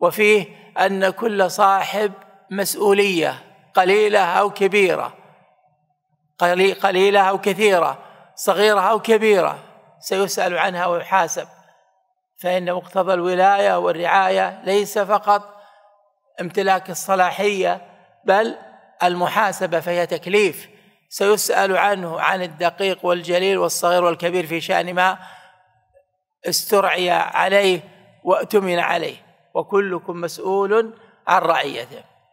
وفيه ان كل صاحب مسؤوليه قليله او كبيره قليله او كثيره صغيره او كبيره سيسال عنها ويحاسب فان مقتضى الولايه والرعايه ليس فقط امتلاك الصلاحيه بل المحاسبه فهي تكليف سيسال عنه عن الدقيق والجليل والصغير والكبير في شان ما استرعي عليه واتمن عليه وكلكم مسؤول عن رعيته